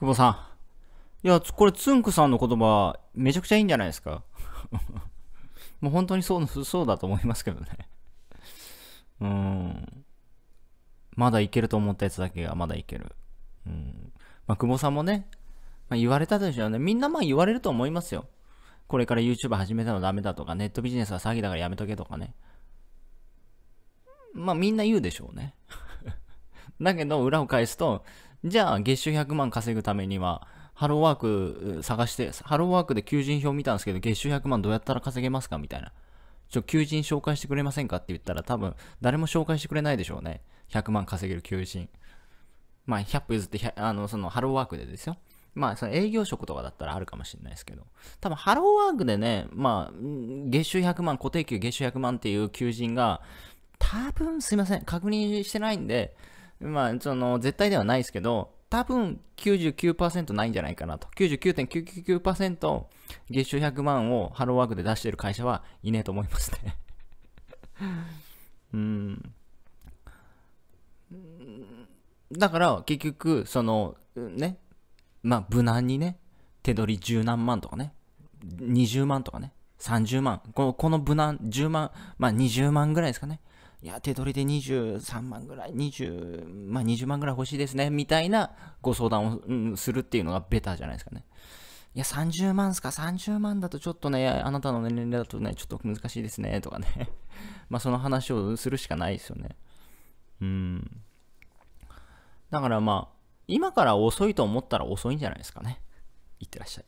久保さん。いや、これ、つんくさんの言葉、めちゃくちゃいいんじゃないですか もう本当にそう、そうだと思いますけどね。うん。まだいけると思ったやつだけがまだいける。うん。まあ、久保さんもね、まあ、言われたでしょうね。みんなまあ言われると思いますよ。これから YouTube 始めたのダメだとか、ネットビジネスは詐欺だからやめとけとかね。まあみんな言うでしょうね。だけど、裏を返すと、じゃあ月収100万稼ぐためには、ハローワーク探して、ハローワークで求人票見たんですけど、月収100万どうやったら稼げますかみたいな。ちょ、求人紹介してくれませんかって言ったら多分、誰も紹介してくれないでしょうね。100万稼げる求人。まあ、100歩譲ってあの、その、ハローワークでですよ。まあ、その営業職とかだったらあるかもしれないですけど、多分ハローワークでね、まあ、月収100万、固定給月収100万っていう求人が、多分すいません、確認してないんで、まあ、その、絶対ではないですけど、多分99%ないんじゃないかなと。99.999%月収100万をハローワークで出してる会社はいねえと思いますね うん。だから結局、その、ね、まあ無難にね、手取り十何万とかね、20万とかね、30万、このこの無難10万、まあ20万ぐらいですかね。いや、手取りで23万ぐらい、20、まあ、20万ぐらい欲しいですね、みたいなご相談を、うん、するっていうのがベターじゃないですかね。いや、30万すか ?30 万だとちょっとね、あなたの年齢だとね、ちょっと難しいですね、とかね まあ、その話をするしかないですよね。うん。だからまあ、今から遅いと思ったら遅いんじゃないですかね。いってらっしゃい。